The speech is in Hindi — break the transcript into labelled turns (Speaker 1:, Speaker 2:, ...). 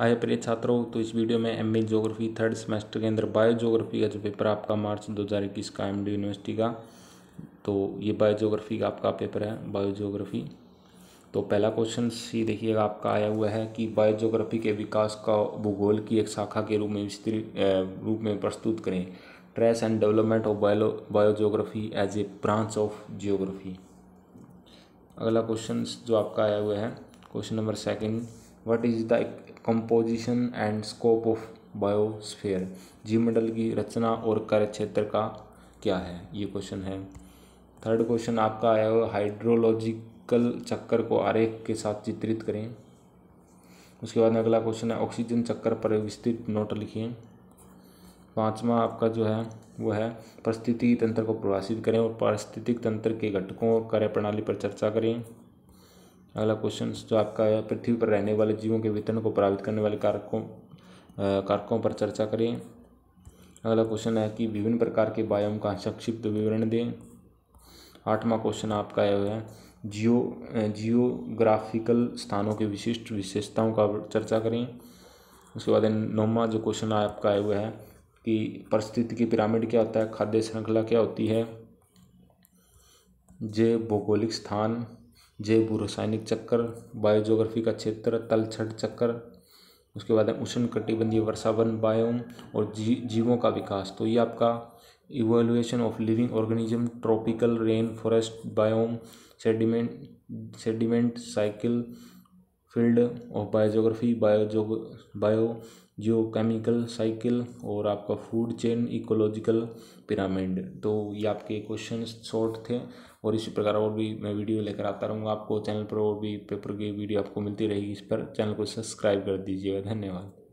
Speaker 1: आए प्रिय छात्रों तो इस वीडियो में एम ए थर्ड सेमेस्टर के अंदर बायो का जो पेपर आपका मार्च 2021 का एम यूनिवर्सिटी का तो ये बायो का आपका पेपर है बायो तो पहला क्वेश्चन ही देखिएगा आपका आया हुआ है कि बायो के विकास का भूगोल की एक शाखा के रूप में विस्तृत रूप में प्रस्तुत करें trace and development of bio biogeography as a branch of geography अगला क्वेश्चन जो आपका आया हुआ है question number second what is the composition and scope of biosphere मंडल की रचना और कार्य क्षेत्र का क्या है ये क्वेश्चन है थर्ड क्वेश्चन आपका आया हुआ हाइड्रोलॉजिकल चक्कर को आरेख के साथ चित्रित करें उसके बाद अगला क्वेश्चन है ऑक्सीजन चक्कर पर विस्तृत नोट लिखिए पाँचवा आपका जो है वो है परिस्थिति तंत्र को प्रभाषित करें और पारिस्थितिक तंत्र के घटकों और कार्यप्रणाली पर चर्चा करें अगला क्वेश्चन जो आपका है पृथ्वी पर रहने वाले जीवों के वितरण को प्रभावित करने वाले कारकों कारकों पर चर्चा करें अगला क्वेश्चन है कि विभिन्न प्रकार के बायोम का संक्षिप्त विवरण दें आठवां क्वेश्चन आपका है जियो जियोग्राफिकल स्थानों के विशिष्ट विशेषताओं का चर्चा करें उसके बाद नौवा जो क्वेश्चन आपका आया हुआ है कि परिस्थिति की पिरामिड क्या होता है खाद्य श्रृंखला क्या होती है जे भौगोलिक स्थान जैव रासायनिक चक्कर बायोजोग्राफी का क्षेत्र तलछट चक्कर उसके बाद है उष्ण कटिबंधीय वर्षावन बायोम और जी जीवों का विकास तो ये आपका evolution of living organism tropical rain forest biome sediment sediment cycle field of biogeography biogeog biogeochemical cycle और आपका फूड चेन इकोलॉजिकल पिरामिड तो ये आपके क्वेश्चन शॉर्ट थे और इसी प्रकार और भी मैं वीडियो लेकर आता रहूँगा आपको चैनल पर और भी पेपर की वीडियो आपको मिलती रहेगी इस पर चैनल को सब्सक्राइब कर दीजिएगा धन्यवाद